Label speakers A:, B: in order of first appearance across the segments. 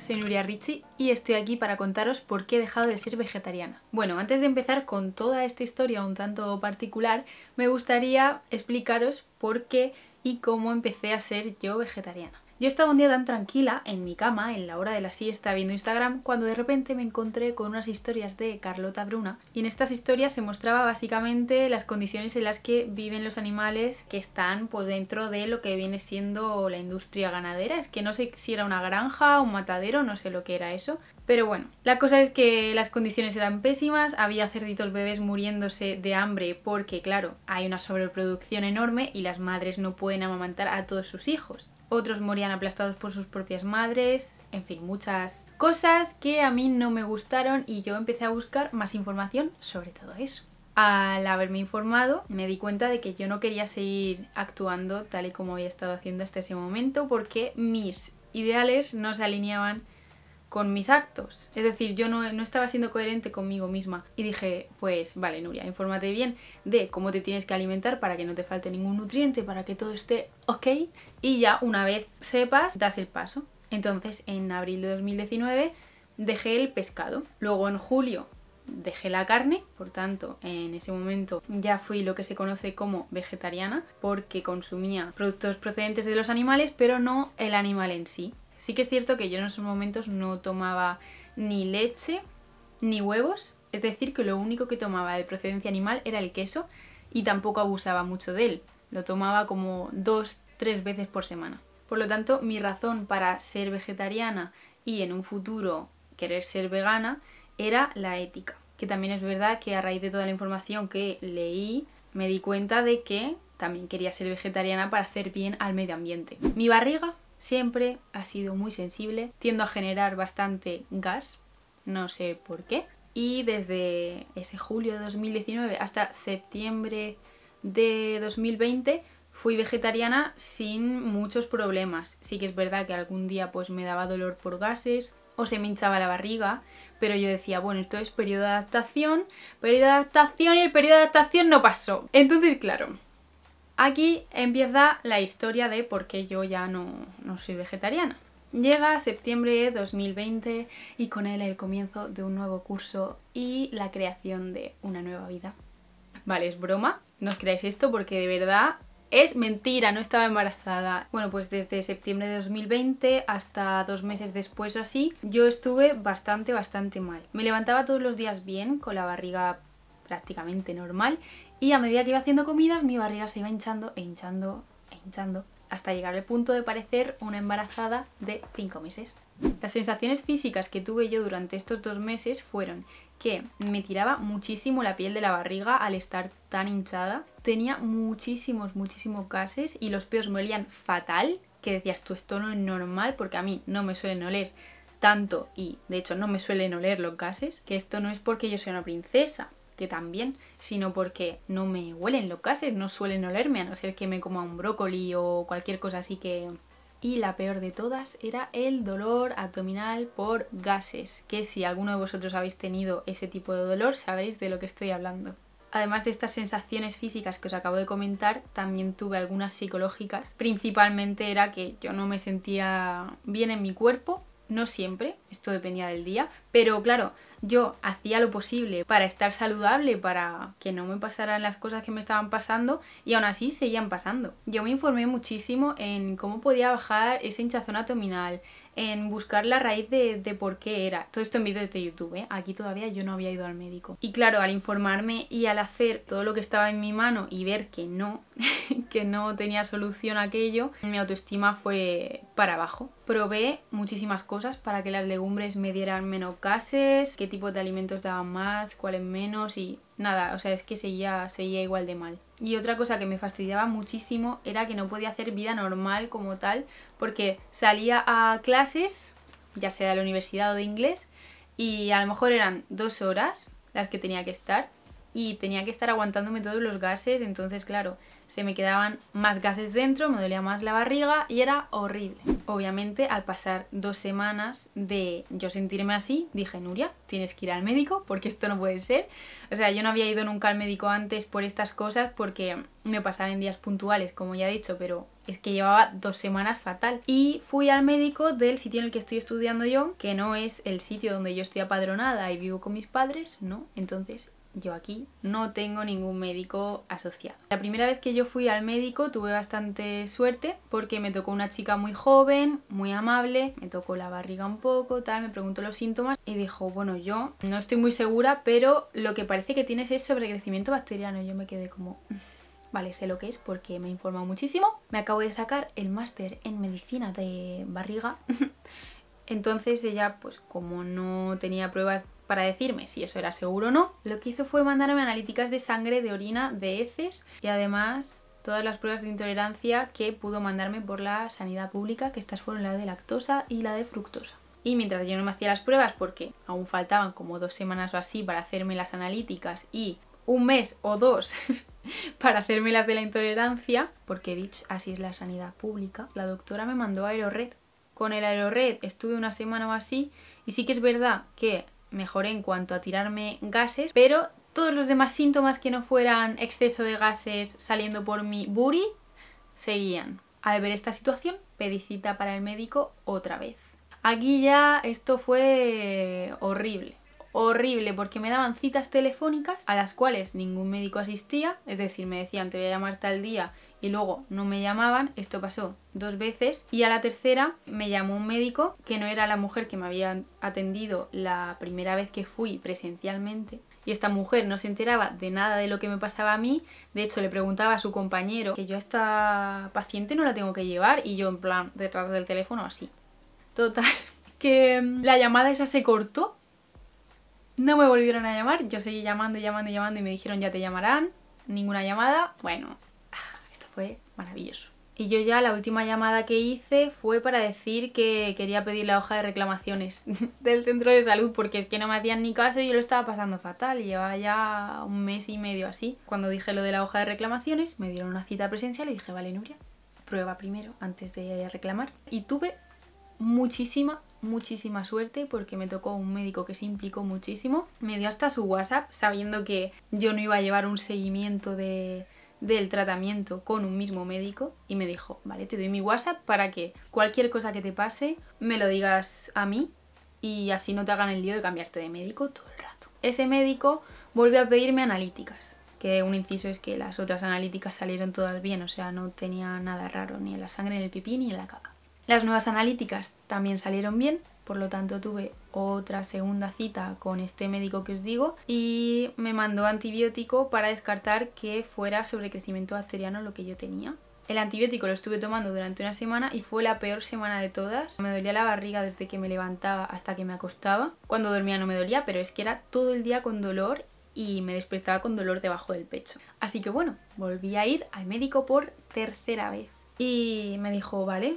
A: soy Nuria Ricci y estoy aquí para contaros por qué he dejado de ser vegetariana. Bueno, antes de empezar con toda esta historia un tanto particular, me gustaría explicaros por qué y cómo empecé a ser yo vegetariana. Yo estaba un día tan tranquila en mi cama, en la hora de la siesta, viendo Instagram, cuando de repente me encontré con unas historias de Carlota Bruna. Y en estas historias se mostraba básicamente las condiciones en las que viven los animales que están pues dentro de lo que viene siendo la industria ganadera. Es que no sé si era una granja, un matadero, no sé lo que era eso. Pero bueno, la cosa es que las condiciones eran pésimas, había cerditos bebés muriéndose de hambre porque, claro, hay una sobreproducción enorme y las madres no pueden amamantar a todos sus hijos otros morían aplastados por sus propias madres, en fin, muchas cosas que a mí no me gustaron y yo empecé a buscar más información sobre todo eso. Al haberme informado me di cuenta de que yo no quería seguir actuando tal y como había estado haciendo hasta ese momento porque mis ideales no se alineaban con mis actos. Es decir, yo no, estaba siendo coherente conmigo misma. Y dije, pues vale, Nuria, infórmate bien de cómo te tienes que alimentar para que no te falte ningún nutriente, para que todo esté ok. Y ya una vez sepas, das el paso. Entonces, en abril de 2019 dejé el pescado. Luego en julio dejé la carne, por tanto, en ese momento ya fui lo que se conoce como vegetariana porque consumía productos procedentes de los animales, pero no el animal en sí. Sí que es cierto que yo en esos momentos no tomaba ni leche ni huevos, es decir, que lo único que tomaba de procedencia animal era el queso y tampoco abusaba mucho de él. Lo tomaba como dos, tres veces por semana. Por lo tanto, mi razón para ser vegetariana y en un futuro querer ser vegana era la ética. Que también es verdad que a raíz de toda la información que leí, me di cuenta de que también quería ser vegetariana para hacer bien al medio ambiente. Mi barriga siempre ha sido muy sensible, tiendo a generar bastante gas, no sé por qué. Y desde ese julio de 2019 hasta septiembre de 2020 fui vegetariana sin muchos problemas. Sí que es verdad que algún día pues me daba dolor por gases o se me hinchaba la barriga, pero yo decía, bueno, esto es periodo de adaptación, periodo de adaptación y el periodo de adaptación no pasó. Entonces, claro, Aquí empieza la historia de por qué yo ya no, soy vegetariana. Llega septiembre de 2020 y con él el comienzo de un nuevo curso y la creación de una nueva vida. Vale, es broma, no os creáis esto porque de verdad es mentira, no estaba embarazada. Bueno, pues desde septiembre de 2020 hasta dos meses después o así, yo estuve bastante, bastante mal. Me levantaba todos los días bien, con la barriga prácticamente normal y a medida que iba haciendo comidas, mi barriga se iba hinchando e hinchando e hinchando hasta llegar al punto de parecer una embarazada de 5 meses. Las sensaciones físicas que tuve yo durante estos dos meses fueron que me tiraba muchísimo la piel de la barriga al estar tan hinchada, tenía muchísimos, muchísimos gases y los peos me olían fatal, que decías tú esto no es normal porque a mí no me suelen oler tanto y de hecho no me suelen oler los gases, que esto no es porque yo sea una princesa, que también, sino porque no me huelen los gases, no suelen olerme, a no ser que me coma un brócoli o cualquier cosa así que... Y la peor de todas era el dolor abdominal por gases, que si alguno de vosotros habéis tenido ese tipo de dolor sabréis de lo que estoy hablando. Además de estas sensaciones físicas que os acabo de comentar, también tuve algunas psicológicas. Principalmente era que yo no me sentía bien en mi cuerpo, no siempre, esto dependía del día, pero claro, yo hacía lo posible para estar saludable, para que no me pasaran las cosas que me estaban pasando y aún así seguían pasando. Yo me informé muchísimo en cómo podía bajar esa hinchazón abdominal, en buscar la raíz de, de por qué era. Todo esto en vídeos de YouTube, ¿eh? aquí todavía yo no había ido al médico. Y claro, al informarme y al hacer todo lo que estaba en mi mano y ver que no, que no tenía solución aquello, mi autoestima fue para abajo. Probé muchísimas cosas para que las legumbres me dieran menos gases, qué tipo de alimentos daban más, cuáles menos y nada, o sea, es que seguía, seguía igual de mal. Y otra cosa que me fastidiaba muchísimo era que no podía hacer vida normal como tal, porque salía a clases, ya sea de la universidad o de inglés, y a lo mejor eran dos horas las que tenía que estar, y tenía que estar aguantándome todos los gases, entonces claro, se me quedaban más gases dentro, me dolía más la barriga y era horrible. Obviamente al pasar dos semanas de yo sentirme así, dije, Nuria, tienes que ir al médico porque esto no puede ser. O sea, yo no había ido nunca al médico antes por estas cosas porque me pasaba en días puntuales, como ya he dicho, pero es que llevaba dos semanas fatal. Y fui al médico del sitio en el que estoy estudiando yo, que no es el sitio donde yo estoy apadronada y vivo con mis padres, no. Entonces yo aquí no tengo ningún médico asociado. La primera vez que yo fui al médico tuve bastante suerte porque me tocó una chica muy joven, muy amable, me tocó la barriga un poco, tal, me preguntó los síntomas y dijo, bueno, yo no estoy muy segura, pero lo que parece que tienes es sobrecrecimiento bacteriano. Y yo me quedé como... Mm, vale, sé lo que es porque me he informado muchísimo. Me acabo de sacar el máster en medicina de barriga. Entonces ella, pues como no tenía pruebas para decirme si eso era seguro o no, lo que hizo fue mandarme analíticas de sangre, de orina, de heces y además todas las pruebas de intolerancia que pudo mandarme por la sanidad pública, que estas fueron la de lactosa y la de fructosa. Y mientras yo no me hacía las pruebas, porque aún faltaban como dos semanas o así para hacerme las analíticas y un mes o dos para hacerme las de la intolerancia, porque dicho así es la sanidad pública, la doctora me mandó a Aerored. Con el Aerored estuve una semana o así y sí que es verdad que mejoré en cuanto a tirarme gases, pero todos los demás síntomas que no fueran exceso de gases saliendo por mi buri seguían. Al ver esta situación, pedí cita para el médico otra vez. Aquí ya esto fue horrible horrible porque me daban citas telefónicas a las cuales ningún médico asistía, es decir, me decían te voy a llamar tal día y luego no me llamaban, esto pasó dos veces y a la tercera me llamó un médico que no era la mujer que me había atendido la primera vez que fui presencialmente. Y esta mujer no se enteraba de nada de lo que me pasaba a mí. De hecho, le preguntaba a su compañero que yo a esta paciente no la tengo que llevar y yo en plan detrás del teléfono así. Total, que mm, la llamada esa se cortó no me volvieron a llamar, yo seguí llamando llamando y llamando y me dijeron ya te llamarán, ninguna llamada. Bueno, ah, esto fue maravilloso. Y yo ya la última llamada que hice fue para decir que quería pedir la hoja de reclamaciones del centro de salud porque es que no me hacían ni caso y yo lo estaba pasando fatal. Llevaba ya un mes y medio así. Cuando dije lo de la hoja de reclamaciones me dieron una cita presencial y dije, vale Nuria, prueba primero antes de reclamar. Y tuve muchísima muchísima suerte porque me tocó un médico que se implicó muchísimo. Me dio hasta su WhatsApp sabiendo que yo no iba a llevar un seguimiento de, del tratamiento con un mismo médico y me dijo, vale, te doy mi WhatsApp para que cualquier cosa que te pase me lo digas a mí y así no te hagan el lío de cambiarte de médico todo el rato. Ese médico volvió a pedirme analíticas, que un inciso es que las otras analíticas salieron todas bien, o sea, no tenía nada raro ni en la sangre, ni en el pipí, ni en la caca. Las nuevas analíticas también salieron bien, por lo tanto tuve otra segunda cita con este médico que os digo y me mandó antibiótico para descartar que fuera sobrecrecimiento bacteriano lo que yo tenía. El antibiótico lo estuve tomando durante una semana y fue la peor semana de todas. Me dolía la barriga desde que me levantaba hasta que me acostaba. Cuando dormía no me dolía, pero es que era todo el día con dolor y me despertaba con dolor debajo del pecho. Así que bueno, volví a ir al médico por tercera vez. Y me dijo, vale,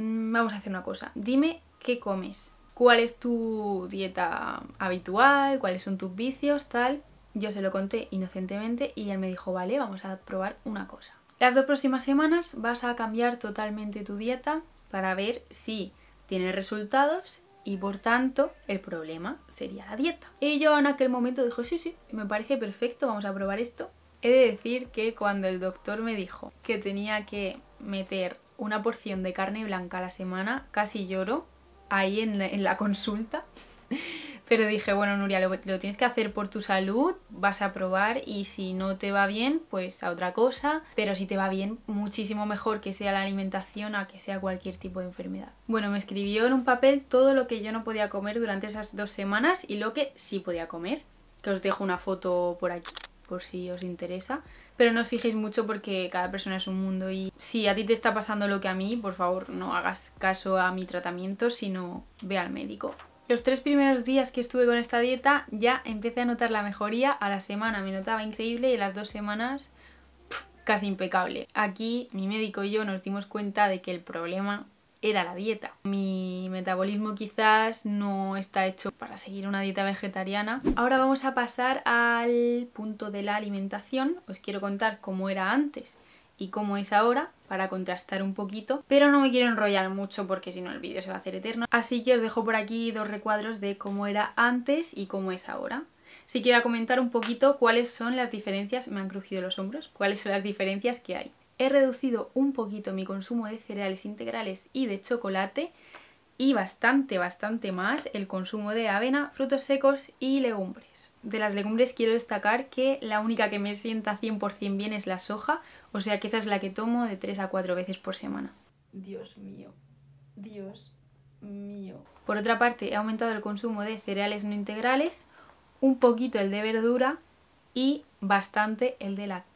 A: Mm, vamos a hacer una cosa, dime qué comes, cuál es tu dieta habitual, cuáles son tus vicios, tal. Yo se lo conté inocentemente y él me dijo, vale, vamos a probar una cosa. Las dos próximas semanas vas a cambiar totalmente tu dieta para ver si tienes resultados y por tanto el problema sería la dieta. Y yo en aquel momento dijo, sí, sí, me parece perfecto, vamos a probar esto. He de decir que cuando el doctor me dijo que tenía que meter una porción de carne blanca a la semana, casi lloro ahí en la, consulta. Pero dije, bueno, Nuria, lo, lo, tienes que hacer por tu salud, vas a probar y si no te va bien, pues a otra cosa. Pero si te va bien, muchísimo mejor que sea la alimentación a que sea cualquier tipo de enfermedad. Bueno, me escribió en un papel todo lo que yo no podía comer durante esas dos semanas y lo que sí podía comer. Que os dejo una foto por aquí, por si os interesa pero no os fijéis mucho porque cada persona es un mundo y si a ti te está pasando lo que a mí, por favor no hagas caso a mi tratamiento, sino ve al médico. Los tres primeros días que estuve con esta dieta ya empecé a notar la mejoría, a la semana me notaba increíble y a las dos semanas casi impecable. Aquí mi médico y yo nos dimos cuenta de que el problema era la dieta. Mi metabolismo quizás no está hecho para seguir una dieta vegetariana. Ahora vamos a pasar al punto de la alimentación. Os quiero contar cómo era antes y cómo es ahora para contrastar un poquito, pero no me quiero enrollar mucho porque si no el vídeo se va a hacer eterno. Así que os dejo por aquí dos recuadros de cómo era antes y cómo es ahora. Sí que voy a comentar un poquito cuáles son las diferencias, me han crujido los hombros, cuáles son las diferencias que hay he reducido un poquito mi consumo de cereales integrales y de chocolate y bastante, bastante más el consumo de avena, frutos secos y legumbres. De las legumbres quiero destacar que la única que me sienta 100% bien es la soja, o sea que esa es la que tomo de 3 a 4 veces por semana. Dios mío, Dios mío. Por otra parte, he aumentado el consumo de cereales no integrales, un poquito el de verdura y bastante el de lácteos.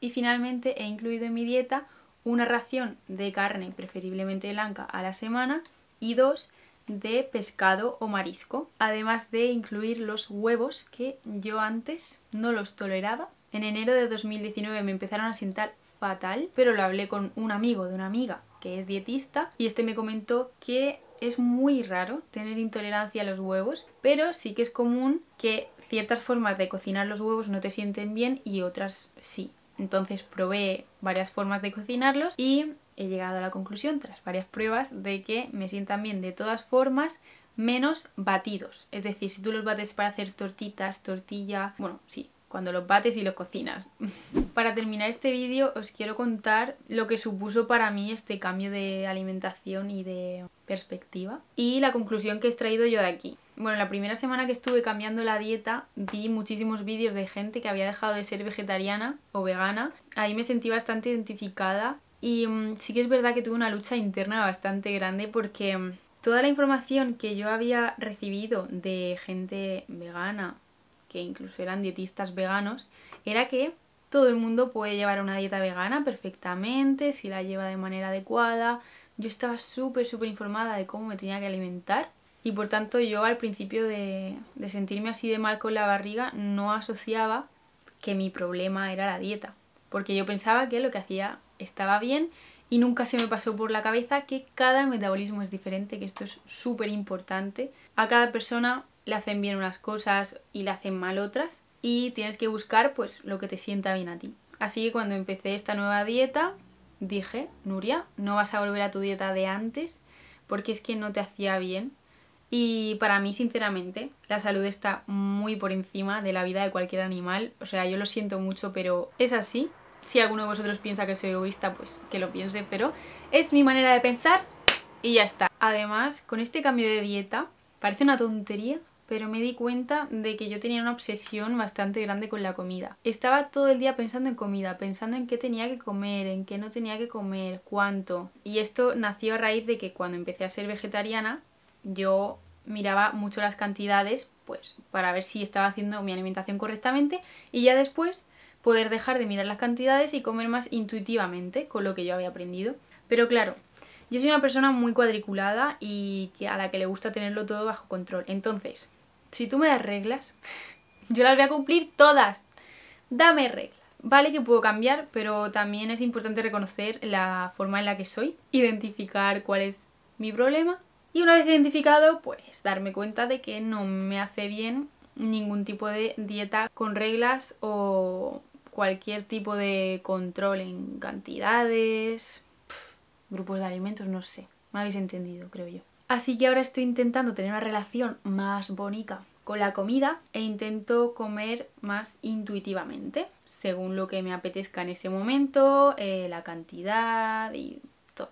A: Y finalmente he incluido en mi dieta una ración de carne, preferiblemente blanca, a la semana y dos de pescado o marisco, además de incluir los huevos que yo antes no los toleraba. En enero de 2019 me empezaron a sentar fatal, pero lo hablé con un amigo de una amiga que es dietista y este me comentó que es muy raro tener intolerancia a los huevos, pero sí que es común que ciertas formas de cocinar los huevos no te sienten bien y otras sí. Entonces probé varias formas de cocinarlos y he llegado a la conclusión, tras varias pruebas, de que me sientan bien de todas formas, menos batidos. Es decir, si tú los bates para hacer tortitas, tortilla, bueno, sí, cuando los bates y los cocinas. para terminar este vídeo os quiero contar lo que supuso para mí este cambio de alimentación y de perspectiva y la conclusión que he extraído yo de aquí. Bueno, la primera semana que estuve cambiando la dieta vi muchísimos vídeos de gente que había dejado de ser vegetariana o vegana. Ahí me sentí bastante identificada y mm, sí que es verdad que tuve una lucha interna bastante grande porque mm, toda la información que yo había recibido de gente vegana que incluso eran dietistas veganos, era que todo el mundo puede llevar una dieta vegana perfectamente, si la lleva de manera adecuada. Yo estaba súper, súper informada de cómo me tenía que alimentar y por tanto yo al principio de, de sentirme así de mal con la barriga no asociaba que mi problema era la dieta, porque yo pensaba que lo que hacía estaba bien y nunca se me pasó por la cabeza que cada metabolismo es diferente, que esto es súper importante. A cada persona le hacen bien unas cosas y le hacen mal otras y tienes que buscar pues lo que te sienta bien a ti. Así que cuando empecé esta nueva dieta dije, Nuria, no vas a volver a tu dieta de antes porque es que no te hacía bien. Y para mí, sinceramente, la salud está muy por encima de la vida de cualquier animal. O sea, yo lo siento mucho, pero es así. Si alguno de vosotros piensa que soy egoísta, pues que lo piense, pero es mi manera de pensar y ya está. Además, con este cambio de dieta, parece una tontería, pero me di cuenta de que yo tenía una obsesión bastante grande con la comida. Estaba todo el día pensando en comida, pensando en qué tenía que comer, en qué no tenía que comer, cuánto. Y esto nació a raíz de que cuando empecé a ser vegetariana, yo miraba mucho las cantidades, pues para ver si estaba haciendo mi alimentación correctamente y ya después poder dejar de mirar las cantidades y comer más intuitivamente con lo que yo había aprendido. Pero claro, yo soy una persona muy cuadriculada y a la que le gusta tenerlo todo bajo control. Entonces, si tú me das reglas, yo las voy a cumplir todas. Dame reglas. Vale que puedo cambiar, pero también es importante reconocer la forma en la que soy, identificar cuál es mi problema y una vez identificado, pues darme cuenta de que no me hace bien ningún tipo de dieta con reglas o cualquier tipo de control en cantidades, grupos de alimentos, no sé. Me habéis entendido, creo yo. Así que ahora estoy intentando tener una relación más bonita con la comida e intento comer más intuitivamente, según lo que me apetezca en ese momento, eh, la cantidad y todo.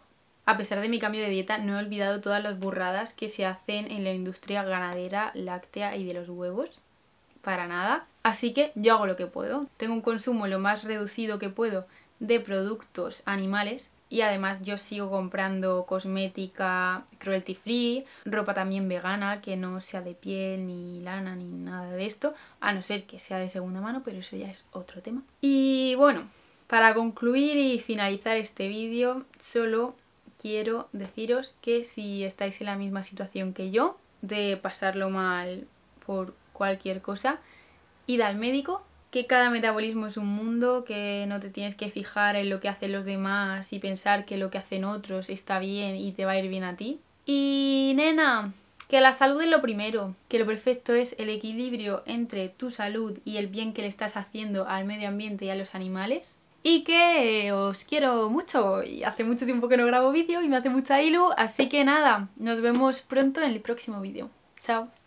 A: A pesar de mi cambio de dieta, no he olvidado todas las burradas que se hacen en la industria ganadera, láctea y de los huevos. Para nada. Así que yo hago lo que puedo. Tengo un consumo lo más reducido que puedo de productos animales y además yo sigo comprando cosmética cruelty free, ropa también vegana que no sea de piel ni lana ni nada de esto, a no ser que sea de segunda mano, pero eso ya es otro tema. Y bueno, para concluir y finalizar este vídeo, solo quiero deciros que si estáis en la misma situación que yo, de pasarlo mal por cualquier cosa, id al médico que cada metabolismo es un mundo, que no te tienes que fijar en lo que hacen los demás y pensar que lo que hacen otros está bien y te va a ir bien a ti. Y nena, que la salud es lo primero, que lo perfecto es el equilibrio entre tu salud y el bien que le estás haciendo al medio ambiente y a los animales. Y que eh, os quiero mucho y hace mucho tiempo que no grabo vídeo y me hace mucha ilu, así que nada, nos vemos pronto en el próximo vídeo. Chao.